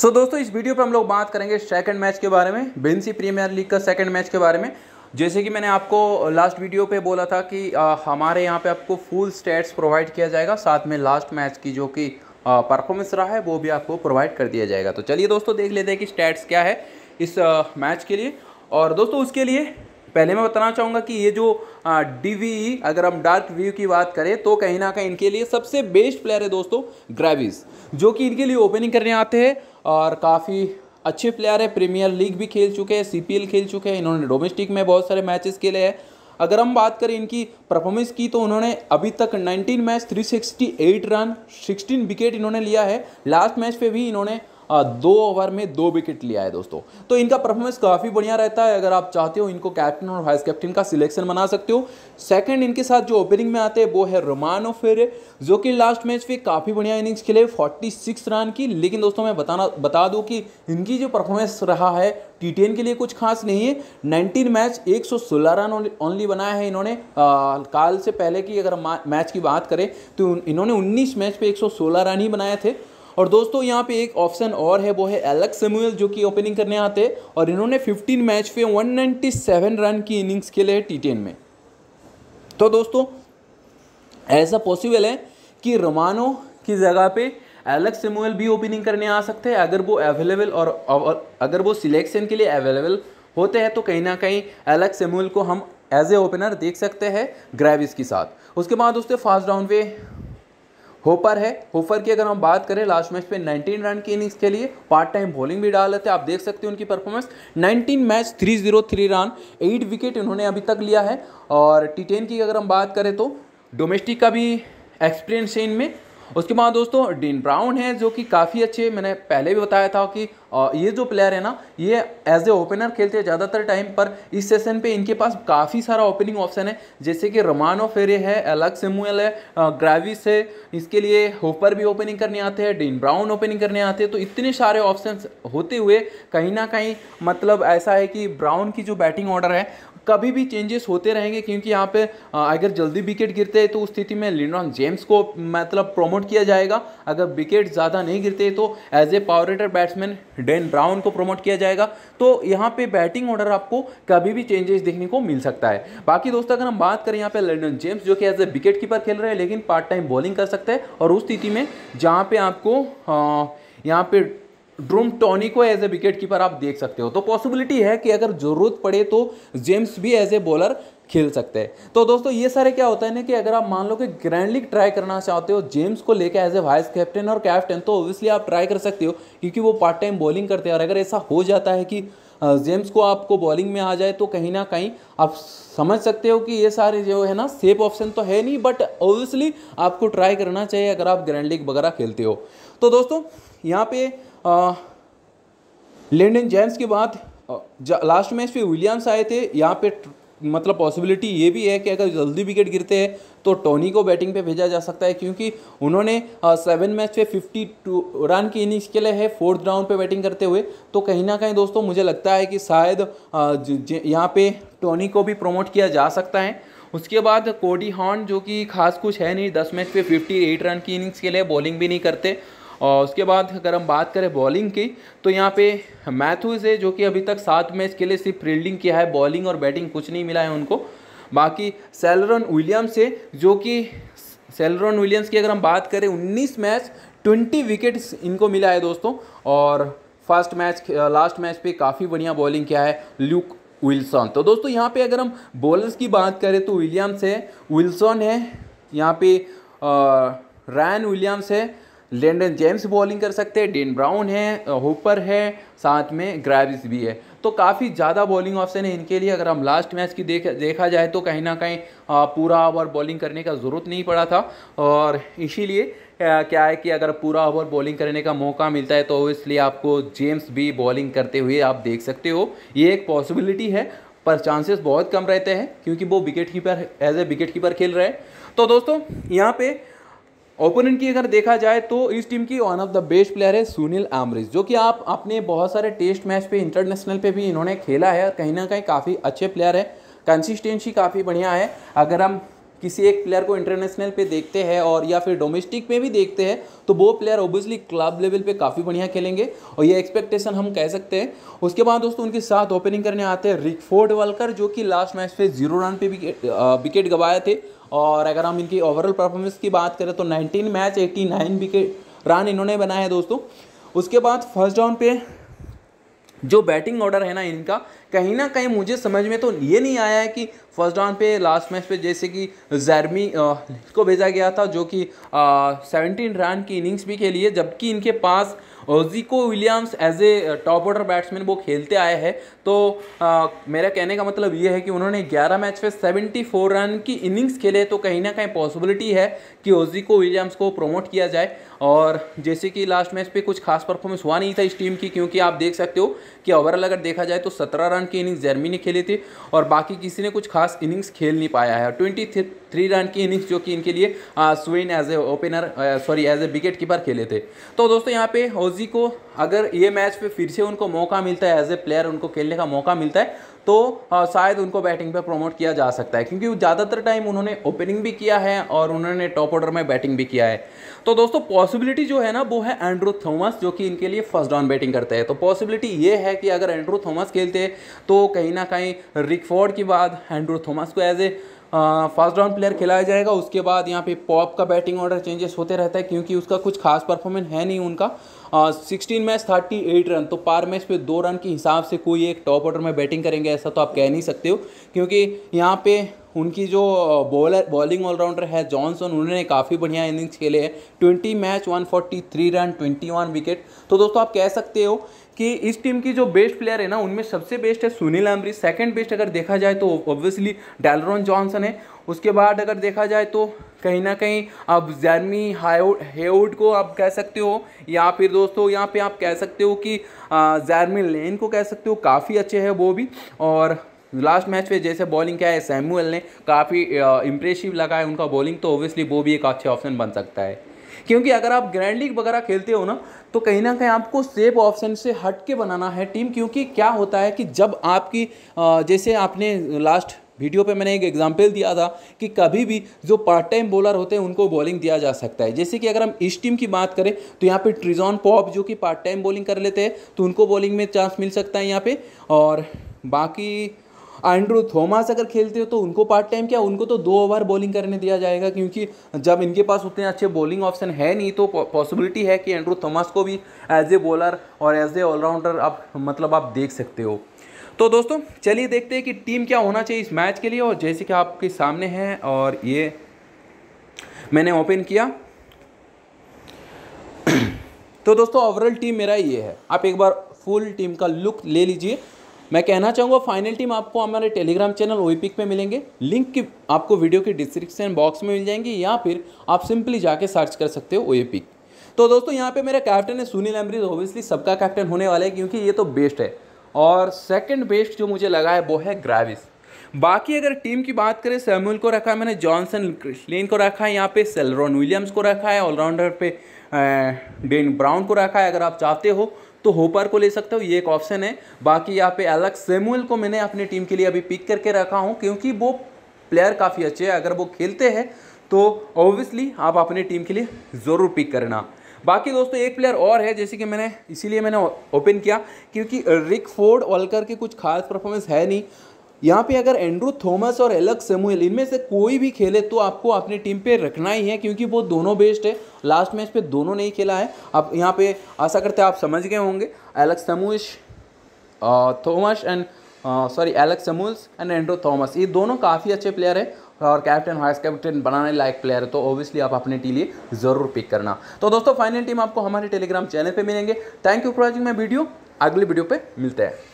सो so, दोस्तों इस video पर हम लोग बात करेंगे सेकंड मैच के बारे में बेंसी प्रीमियर लीग का सेकंड मैच के बारे में जैसे कि मैंने आपको लास्ट वीडियो पे बोला था कि आ, हमारे यहाँ पे आपको फुल स्टेट्स प्रोवाइड किया जाएगा साथ में लास्ट मैच की जो कि परफॉर्मेंस रहा है वो भी आपको प्रोवाइड कर दिया जाएगा तो चलिए दोस्तों देख लेते हैं कि स्टैट्स क्या है इस मैच के लिए और दोस्तों उसके लिए पहले मैं बताना चाहूँगा कि ये जो डी वी अगर हम डार्क व्यू की बात करें तो कहीं ना कहीं इनके लिए सबसे बेस्ट प्लेयर है दोस्तों ग्रेविस जो कि इनके लिए ओपनिंग करने आते हैं और काफ़ी अच्छे प्लेयर है प्रीमियर लीग भी खेल चुके हैं सी खेल चुके हैं इन्होंने डोमेस्टिक में बहुत सारे मैचेस खेले हैं अगर हम बात करें इनकी परफॉर्मेंस की तो उन्होंने अभी तक 19 मैच 368 रन 16 विकेट इन्होंने लिया है लास्ट मैच पे भी इन्होंने दो ओवर में दो विकेट लिया है दोस्तों तो इनका परफॉर्मेंस काफ़ी बढ़िया रहता है अगर आप चाहते हो इनको कैप्टन और वाइस कैप्टन का सिलेक्शन बना सकते हो सेकंड इनके साथ जो ओपनिंग में आते हैं वो है रोमानो फेरे जो कि लास्ट मैच में काफ़ी बढ़िया इनिंग्स खेले 46 रन की लेकिन दोस्तों मैं बताना बता दूँ कि इनकी जो परफॉर्मेंस रहा है टी के लिए कुछ खास नहीं है नाइनटीन मैच एक रन ओनली बनाया है इन्होंने काल से पहले की अगर मैच की बात करें तो इन्होंने उन्नीस मैच पर एक रन ही बनाए थे और दोस्तों यहाँ पे एक ऑप्शन और है वो है एलेक्स सेमुअल जो कि ओपनिंग करने आते और इन्होंने 15 मैच में 197 रन की इनिंग्स खेले हैं टी में तो दोस्तों ऐसा पॉसिबल है कि रोमानो की जगह पे एलेक्स सेमुअल भी ओपनिंग करने आ सकते हैं अगर वो अवेलेबल और, और अगर वो सिलेक्शन के लिए अवेलेबल होते हैं तो कहीं ना कहीं एलेक्स सेमुअल को हम एज ए ओपनर देख सकते हैं ग्रेविस के साथ उसके बाद दोस्तों फास्ट डाउन पे होपर है होपर की अगर हम बात करें लास्ट मैच पे 19 रन की इनिंग्स के लिए पार्ट टाइम बॉलिंग भी डाले थे आप देख सकते हो उनकी परफॉर्मेंस 19 मैच 303 रन 8 विकेट इन्होंने अभी तक लिया है और टी की अगर हम बात करें तो डोमेस्टिक का भी एक्सपीरियंस है इनमें उसके बाद दोस्तों डीन ब्राउन है जो कि काफ़ी अच्छे मैंने पहले भी बताया था कि ये जो प्लेयर है ना ये एज ए ओपनर खेलते हैं ज़्यादातर टाइम पर इस सेशन पे इनके पास काफ़ी सारा ओपनिंग ऑप्शन है जैसे कि रोमानो फेरे है अलग सेमुएल है ग्रेविस है इसके लिए होपर भी ओपनिंग करने आते हैं डीन ब्राउन ओपनिंग करने आते हैं तो इतने सारे ऑप्शन होते हुए कहीं ना कहीं मतलब ऐसा है कि ब्राउन की जो बैटिंग ऑर्डर है कभी भी चेंजेस होते रहेंगे क्योंकि यहाँ पे अगर जल्दी विकेट गिरते हैं तो उस स्थिति में लिनॉन जेम्स को मतलब प्रमोट किया जाएगा अगर विकेट ज़्यादा नहीं गिरते तो as a power hitter batsman Dan Brown को प्रमोट किया जाएगा तो यहाँ पे बैटिंग ऑर्डर आपको कभी भी चेंजेस देखने को मिल सकता है बाकी दोस्तों अगर हम बात करें यहाँ पर लिनॉन जेम्स जो कि एज ए विकेट कीपर खेल रहे हैं लेकिन पार्ट टाइम बॉलिंग कर सकते हैं और उस स्थिति में जहाँ पर आपको यहाँ पे ड्रोम टॉनी को एज ए विकेट कीपर आप देख सकते हो तो पॉसिबिलिटी है कि अगर ज़रूरत पड़े तो जेम्स भी एज ए बॉलर खेल सकते हैं तो दोस्तों ये सारे क्या होता है ना कि अगर आप मान लो कि ग्रैंड लीग ट्राई करना चाहते हो जेम्स को लेकर एज ए वाइस कैप्टन और कैप्टन तो ओबियसली आप ट्राई कर सकते हो क्योंकि वो पार्ट टाइम बॉलिंग करते हैं और अगर ऐसा हो जाता है कि जेम्स को आपको बॉलिंग में आ जाए तो कहीं ना कहीं आप समझ सकते हो कि ये सारे जो है ना सेफ ऑप्शन तो है नहीं बट ऑब्वियसली आपको ट्राई करना चाहिए अगर आप ग्रैंड लीग वगैरह खेलते हो तो दोस्तों यहाँ पे लेंडन जेम्स के बाद लास्ट मैच पे विलियम्स आए थे यहाँ पे मतलब पॉसिबिलिटी ये भी है कि अगर जल्दी विकेट गिरते हैं तो टोनी को बैटिंग पे भेजा जा सकता है क्योंकि उन्होंने सेवन मैच पे फिफ्टी टू रन की इनिंग्स के लिए है फोर्थ राउंड पे बैटिंग करते हुए तो कहीं ना कहीं दोस्तों मुझे लगता है कि शायद यहाँ पे टोनी को भी प्रमोट किया जा सकता है उसके बाद कोडी हॉर्न जो कि खास कुछ है नहीं दस मैच पे फिफ्टी रन की इनिंग्स के लिए बॉलिंग भी नहीं करते और उसके बाद अगर हम बात करें बॉलिंग की तो यहाँ पे मैथ्यूज़ है जो कि अभी तक सात मैच के लिए सिर्फ फील्डिंग किया है बॉलिंग और बैटिंग कुछ नहीं मिला है उनको बाकी सेलरन विलियम्स है जो कि सेलरन विलियम्स की अगर हम बात करें उन्नीस मैच ट्वेंटी विकेट्स इनको मिला है दोस्तों और फर्स्ट मैच लास्ट मैच पे काफ़ी बढ़िया बॉलिंग किया है ल्यूक विल्सन तो दोस्तों यहाँ पे अगर हम बॉलर्स की बात करें तो विलियम्स है विल्सन है यहाँ पे रैन विलियम्स है लेंडन जेम्स बॉलिंग कर सकते हैं डेन ब्राउन है होपर है साथ में ग्रैविस भी है तो काफ़ी ज़्यादा बॉलिंग ऑप्शन है इनके लिए अगर हम लास्ट मैच की देख देखा जाए तो कहीं ना कहीं पूरा ओवर बॉलिंग करने का ज़रूरत नहीं पड़ा था और इसीलिए क्या है कि अगर पूरा ओवर बॉलिंग करने का मौका मिलता है तो इसलिए आपको जेम्स भी बॉलिंग करते हुए आप देख सकते हो ये एक पॉसिबिलिटी है पर चांसेस बहुत कम रहते हैं क्योंकि वो wicket keeper as a wicket keeper खेल रहे हैं तो दोस्तों यहाँ पर ओपोनेंट की अगर देखा जाए तो इस टीम की one of the best player है सुनील आमरिज जो कि आप अपने बहुत सारे टेस्ट मैच पे इंटरनेशनल पे भी इन्होंने खेला है और कहीं ना कहीं काफ़ी अच्छे प्लेयर है कंसिस्टेंसी काफ़ी बढ़िया है अगर हम किसी एक प्लेयर को इंटरनेशनल पे देखते हैं और या फिर डोमेस्टिक में भी देखते हैं तो वो प्लेयर ओबियसली क्लब लेवल पे काफ़ी बढ़िया खेलेंगे और ये एक्सपेक्टेशन हम कह सकते हैं उसके बाद दोस्तों उनके साथ ओपनिंग करने आते हैं रिकफोर्ड वालकर जो कि लास्ट मैच पे जीरो रन पे विकेट गवाए थे और अगर हम इनकी ओवरऑल परफॉर्मेंस की बात करें तो 19 मैच 89 विकेट रन इन्होंने बनाए हैं दोस्तों उसके बाद फर्स्ट डाउन पे जो बैटिंग ऑर्डर है ना इनका कहीं ना कहीं मुझे समझ में तो ये नहीं आया है कि फर्स्ट डाउन पे लास्ट मैच पे जैसे कि जैरमी को भेजा गया था जो कि सेवनटीन रन की इनिंग्स भी खेली है जबकि इनके पास ओजिको Williams as a top order batsman वो खेलते आए हैं तो आ, uh, मेरा कहने का मतलब ये है कि उन्होंने 11 मैच में 74 रन की इनिंग्स खेले तो कहीं ना कहीं पॉसिबिलिटी है कि ओजिको विलियम्स को प्रमोट किया जाए और जैसे कि लास्ट मैच पे कुछ खास परफॉर्मेंस हुआ नहीं था इस टीम की क्योंकि आप देख सकते हो कि ओवरऑल अगर देखा जाए तो सत्रह रन की इनिंग्स जर्मनी ने खेली थी और बाकी किसी ने कुछ खास इनिंग्स खेल नहीं पाया है ट्वेंटी थ्री रन की इनिंग्स जो कि इनके लिए स्वेन as a opener sorry as a wicket keeper खेले थे तो दोस्तों यहाँ पे ओजी को अगर ये मैच पे फिर से उनको मौका मिलता है एज ए प्लेयर उनको खेलने का मौका मिलता है तो हाँ, शायद उनको बैटिंग पे प्रमोट किया जा सकता है क्योंकि ज़्यादातर टाइम उन्होंने ओपनिंग भी किया है और उन्होंने टॉप ऑर्डर में बैटिंग भी किया है तो दोस्तों पॉसिबिलिटी जो है ना वो है एंड्रू थॉमस जो कि इनके लिए फर्स्ट डाउन बैटिंग करते हैं तो पॉसिबिलिटी ये है कि अगर एंड्रू थॉमस खेलते तो कहीं ना कहीं फोर्ड के बाद एंड्रू थॉमस को as a first round player खिलाया जाएगा उसके बाद यहाँ पे पॉप का बैटिंग ऑर्डर चेंजेस होते रहता है क्योंकि उसका कुछ खास परफॉर्मेंस है नहीं उनका sixteen match thirty eight run तो पार मैच पे दो रन के हिसाब से कोई एक टॉप ऑर्डर में बैटिंग करेंगे ऐसा तो आप कह नहीं सकते हो क्योंकि यहाँ पे उनकी जो बॉलर बॉलिंग ऑलराउंडर है जॉनसन उन्होंने काफ़ी बढ़िया इनिंग्स खेले हैं twenty match one forty three run twenty one wicket तो दोस्तों आप कह सकते हो कि इस टीम की जो बेस्ट प्लेयर है ना उनमें सबसे बेस्ट है सुनील अम्बरी सेकंड बेस्ट अगर देखा जाए तो ऑब्वियसली डेलरॉन जॉनसन है उसके बाद अगर देखा जाए तो कहीं ना कहीं आप जैरमी हेउड को आप कह सकते हो या फिर दोस्तों यहाँ पे आप कह सकते हो कि जैरमी लेन को कह सकते हो काफ़ी अच्छे हैं वो भी और लास्ट मैच में जैसे बॉलिंग क्या है सैमुअल ने काफ़ी इंप्रेसिव लगा है उनका बॉलिंग तो ओबियसली वो भी एक अच्छे ऑप्शन बन सकता है क्योंकि अगर आप ग्रैंड लीग वगैरह खेलते हो ना तो कहीं ना कहीं आपको सेफ ऑप्शन से हट के बनाना है टीम क्योंकि क्या होता है कि जब आपकी जैसे आपने लास्ट वीडियो पे मैंने एक एग्जांपल दिया था कि कभी भी जो पार्ट टाइम बॉलर होते हैं उनको बॉलिंग दिया जा सकता है जैसे कि अगर हम इस टीम की बात करें तो यहाँ पे ट्रिजॉन पॉप जो कि पार्ट टाइम बॉलिंग कर लेते हैं तो उनको बॉलिंग में चांस मिल सकता है यहाँ पे और बाकी एंड्रू थॉमस अगर खेलते हो तो उनको पार्ट टाइम क्या उनको तो दो ओवर बॉलिंग करने दिया जाएगा क्योंकि जब इनके पास उतने अच्छे बॉलिंग ऑप्शन है नहीं तो पॉसिबिलिटी है कि एंड्रू थॉमस को भी एज ए बॉलर और एज ए ऑलराउंडर आप मतलब आप देख सकते हो तो दोस्तों चलिए देखते हैं कि टीम क्या होना चाहिए इस मैच के लिए और जैसे कि आपके सामने है और ये मैंने ओपन किया तो दोस्तों ओवरऑल टीम मेरा ये है आप एक बार फुल टीम का लुक ले लीजिए मैं कहना चाहूँगा फाइनल टीम आपको हमारे टेलीग्राम चैनल ओ पे मिलेंगे लिंक की आपको वीडियो के डिस्क्रिप्शन बॉक्स में मिल जाएंगी या फिर आप सिंपली जाके सर्च कर सकते हो ओ तो दोस्तों यहाँ पे मेरा कैप्टन है सुनील एम्ब्रीज ऑब्वियसली सबका कैप्टन होने वाला है क्योंकि ये तो बेस्ट है और सेकेंड बेस्ट जो मुझे लगा है वो है ग्रेविस बाकी अगर टीम की बात करें सैमुअल को रखा है मैंने जॉनसन क्रिस्लिन को रखा है यहाँ पे सेलरॉन विलियम्स को रखा है ऑलराउंडर पे डेन ब्राउन को रखा है अगर आप चाहते हो तो होपर को ले सकते हो ये एक ऑप्शन है बाकी यहाँ पे एलेक्स सेमुअल को मैंने अपनी टीम के लिए अभी पिक करके रखा हूँ क्योंकि वो प्लेयर काफ़ी अच्छे हैं अगर वो खेलते हैं तो ऑब्वियसली आप अपनी टीम के लिए ज़रूर पिक करना बाकी दोस्तों एक प्लेयर और है जैसे कि मैंने इसीलिए मैंने ओपन किया क्योंकि रिक फोर्ड ऑलकर के कुछ खास परफॉर्मेंस है नहीं यहाँ पे अगर एंड्रू थॉमस और एलक सेमुएल इनमें से कोई भी खेले तो आपको अपनी टीम पे रखना ही है क्योंकि वो दोनों बेस्ट है लास्ट मैच पे दोनों नहीं खेला है अब यहाँ पे आशा करते हैं आप समझ गए होंगे Alick Samuels Thomas and sorry Alick Samuels and Andrew Thomas ये दोनों काफ़ी अच्छे प्लेयर हैं और कैप्टन वाइस कैप्टन बनाने लायक प्लेयर है तो ऑब्वियसली आप अपने टीम लिए ज़रूर पिक करना तो दोस्तों फाइनल टीम आपको हमारे टेलीग्राम चैनल पर मिलेंगे thank you for watching my video अगली वीडियो पर मिलते हैं